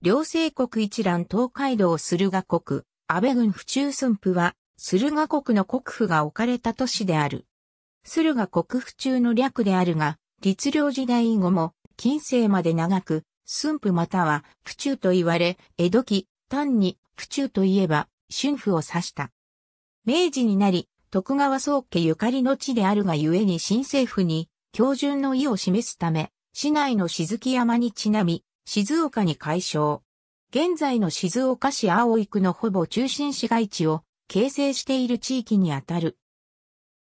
両政国一覧東海道駿河国、安倍軍府中駿府は、駿河国の国府が置かれた都市である。駿河国府中の略であるが、律令時代以後も、近世まで長く、駿府または府中と言われ、江戸期、単に府中といえば、春府を指した。明治になり、徳川宗家ゆかりの地であるがゆえに新政府に、標準の意を示すため、市内の雫山にちなみ、静岡に解消。現在の静岡市青井区のほぼ中心市街地を形成している地域にあたる。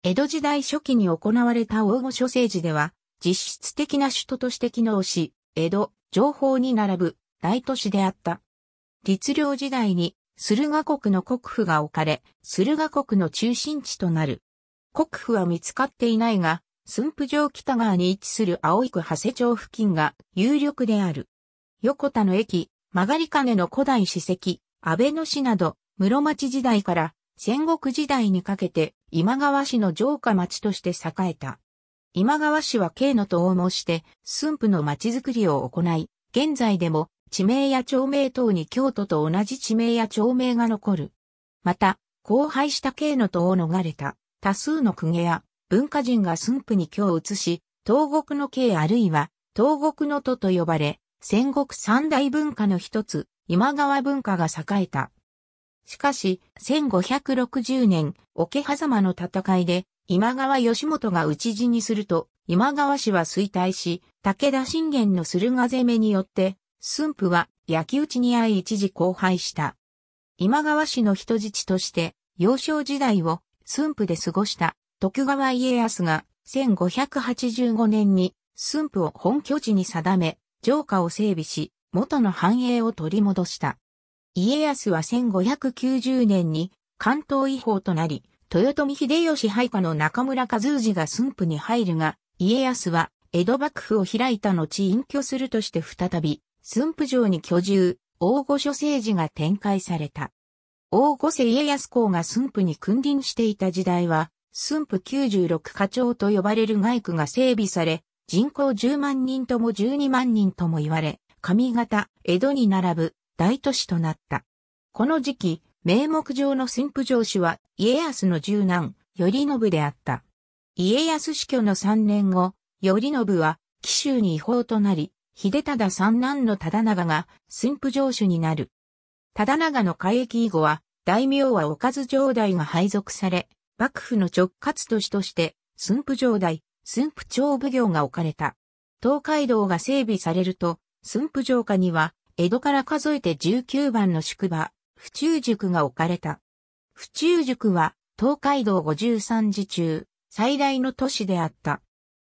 江戸時代初期に行われた大御所政治では、実質的な首都として機能し、江戸、情報に並ぶ大都市であった。律令時代に駿河国の国府が置かれ、駿河国の中心地となる。国府は見つかっていないが、駿府城北側に位置する青井区長谷町付近が有力である。横田の駅、曲がり金の古代史跡、安倍野市など、室町時代から戦国時代にかけて今川市の城下町として栄えた。今川市は京のとを募して駿府の町づくりを行い、現在でも地名や町名等に京都と同じ地名や町名が残る。また、荒廃した京のとを逃れた多数の公家や文化人が駿府に京を移し、東国の京あるいは東国の都と呼ばれ、戦国三大文化の一つ、今川文化が栄えた。しかし、1560年、桶狭間の戦いで、今川義元が討ち死にすると、今川氏は衰退し、武田信玄の駿河攻めによって、駿府は焼き討ちに遭い一時荒廃した。今川氏の人質として、幼少時代を駿府で過ごした徳川家康が1585年に駿府を本拠地に定め、城下を整備し、元の繁栄を取り戻した。家康は1590年に関東違法となり、豊臣秀吉配下の中村和氏が駿府に入るが、家康は江戸幕府を開いた後隠居するとして再び、駿府城に居住、大御所政治が展開された。大御所家康公が駿府に君臨していた時代は、駿府96課長と呼ばれる外区が整備され、人口10万人とも12万人とも言われ、上方、江戸に並ぶ大都市となった。この時期、名目上の駿府城主は家康の十男、頼信であった。家康死去の3年後、頼信は紀州に違法となり、秀忠三男の忠長が駿府城主になる。忠長の改役以後は、大名はおかず城代が配属され、幕府の直轄都市として、駿府城代、駿府町奉行が置かれた。東海道が整備されると、駿府城下には、江戸から数えて19番の宿場、府中宿が置かれた。府中宿は、東海道53時中、最大の都市であった。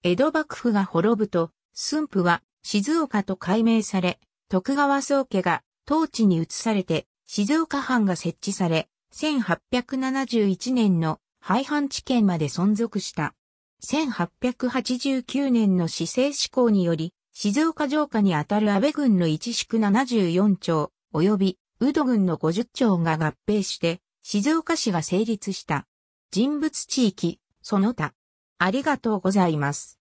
江戸幕府が滅ぶと、駿府は静岡と改名され、徳川宗家が当地に移されて、静岡藩が設置され、1871年の廃藩置県まで存続した。1889年の市政施行により、静岡城下にあたる安倍軍の一宿74町、及び、宇土軍の50町が合併して、静岡市が成立した。人物地域、その他。ありがとうございます。